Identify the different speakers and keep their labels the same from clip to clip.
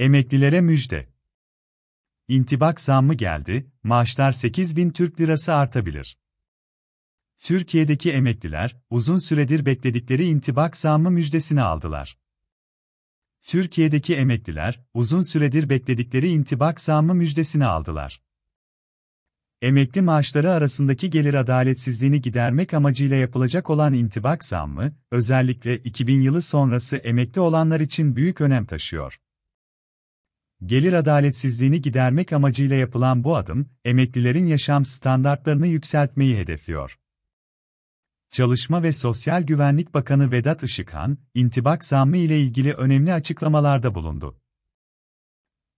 Speaker 1: Emeklilere müjde. İntibak zammı geldi, maaşlar 8 bin Türk lirası artabilir. Türkiye'deki emekliler, uzun süredir bekledikleri intibak zammı müjdesini aldılar. Türkiye'deki emekliler, uzun süredir bekledikleri intibak zammı müjdesini aldılar. Emekli maaşları arasındaki gelir adaletsizliğini gidermek amacıyla yapılacak olan intibak zammı, özellikle 2000 yılı sonrası emekli olanlar için büyük önem taşıyor. Gelir adaletsizliğini gidermek amacıyla yapılan bu adım, emeklilerin yaşam standartlarını yükseltmeyi hedefliyor. Çalışma ve Sosyal Güvenlik Bakanı Vedat Işıkhan, intibak zammı ile ilgili önemli açıklamalarda bulundu.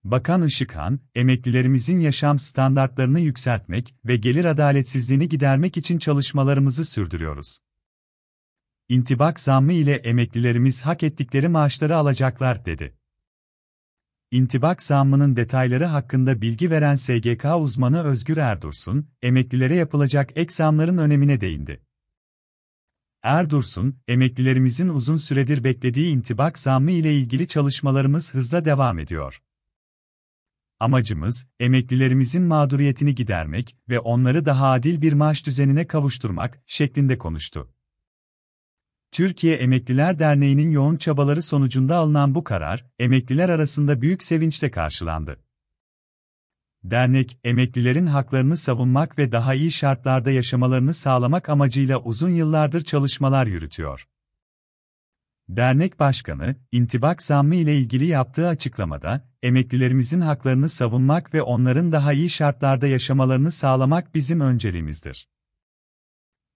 Speaker 1: Bakan Işıkhan, emeklilerimizin yaşam standartlarını yükseltmek ve gelir adaletsizliğini gidermek için çalışmalarımızı sürdürüyoruz. İntibak zammı ile emeklilerimiz hak ettikleri maaşları alacaklar dedi. İntibak zammının detayları hakkında bilgi veren SGK uzmanı Özgür Erdursun, emeklilere yapılacak ek zamların önemine değindi. Erdursun, emeklilerimizin uzun süredir beklediği intibak zammı ile ilgili çalışmalarımız hızla devam ediyor. Amacımız, emeklilerimizin mağduriyetini gidermek ve onları daha adil bir maaş düzenine kavuşturmak şeklinde konuştu. Türkiye Emekliler Derneği'nin yoğun çabaları sonucunda alınan bu karar, emekliler arasında büyük sevinçle karşılandı. Dernek, emeklilerin haklarını savunmak ve daha iyi şartlarda yaşamalarını sağlamak amacıyla uzun yıllardır çalışmalar yürütüyor. Dernek Başkanı, intibak zammı ile ilgili yaptığı açıklamada, emeklilerimizin haklarını savunmak ve onların daha iyi şartlarda yaşamalarını sağlamak bizim önceliğimizdir.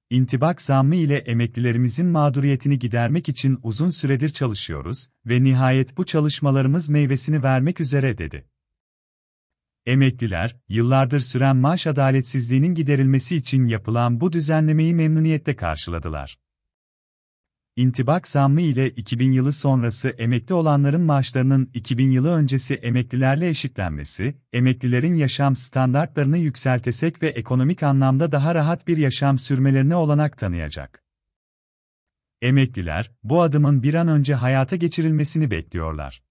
Speaker 1: İntibak zammı ile emeklilerimizin mağduriyetini gidermek için uzun süredir çalışıyoruz ve nihayet bu çalışmalarımız meyvesini vermek üzere dedi. Emekliler, yıllardır süren maaş adaletsizliğinin giderilmesi için yapılan bu düzenlemeyi memnuniyetle karşıladılar. İntibak zammı ile 2000 yılı sonrası emekli olanların maaşlarının 2000 yılı öncesi emeklilerle eşitlenmesi, emeklilerin yaşam standartlarını yükseltesek ve ekonomik anlamda daha rahat bir yaşam sürmelerine olanak tanıyacak. Emekliler, bu adımın bir an önce hayata geçirilmesini bekliyorlar.